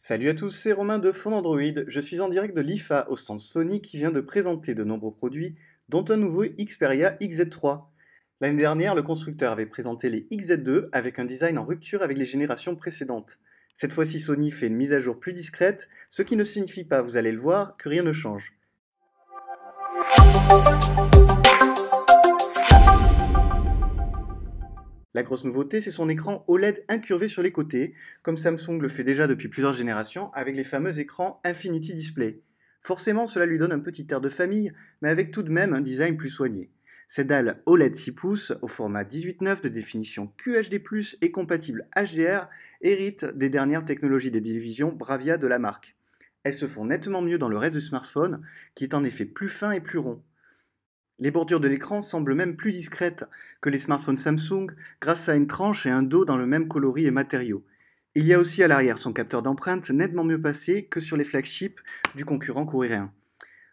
Salut à tous, c'est Romain de Fond Android. Je suis en direct de l'IFA au stand Sony qui vient de présenter de nombreux produits, dont un nouveau Xperia XZ3. L'année dernière, le constructeur avait présenté les XZ2 avec un design en rupture avec les générations précédentes. Cette fois-ci, Sony fait une mise à jour plus discrète, ce qui ne signifie pas, vous allez le voir, que rien ne change. La grosse nouveauté, c'est son écran OLED incurvé sur les côtés, comme Samsung le fait déjà depuis plusieurs générations avec les fameux écrans Infinity Display. Forcément, cela lui donne un petit air de famille, mais avec tout de même un design plus soigné. Cette dalle OLED 6 pouces au format 18.9 de définition QHD+, et compatible HDR hérite des dernières technologies des divisions Bravia de la marque. Elles se font nettement mieux dans le reste du smartphone, qui est en effet plus fin et plus rond. Les bordures de l'écran semblent même plus discrètes que les smartphones Samsung grâce à une tranche et un dos dans le même coloris et matériaux. Il y a aussi à l'arrière son capteur d'empreinte nettement mieux passé que sur les flagships du concurrent coréen.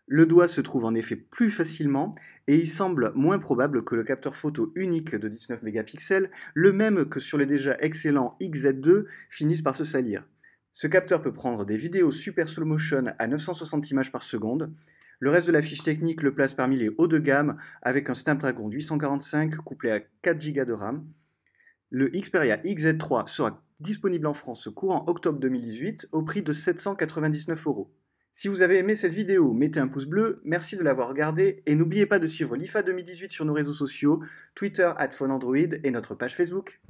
Le doigt se trouve en effet plus facilement et il semble moins probable que le capteur photo unique de 19 mégapixels, le même que sur les déjà excellents XZ2, finisse par se salir. Ce capteur peut prendre des vidéos super slow motion à 960 images par seconde, le reste de la fiche technique le place parmi les hauts de gamme avec un Snapdragon 845 couplé à 4 Go de RAM. Le Xperia XZ3 sera disponible en France courant octobre 2018 au prix de 799 euros. Si vous avez aimé cette vidéo, mettez un pouce bleu, merci de l'avoir regardé et n'oubliez pas de suivre l'IFA 2018 sur nos réseaux sociaux, Twitter Adphone, Android et notre page Facebook.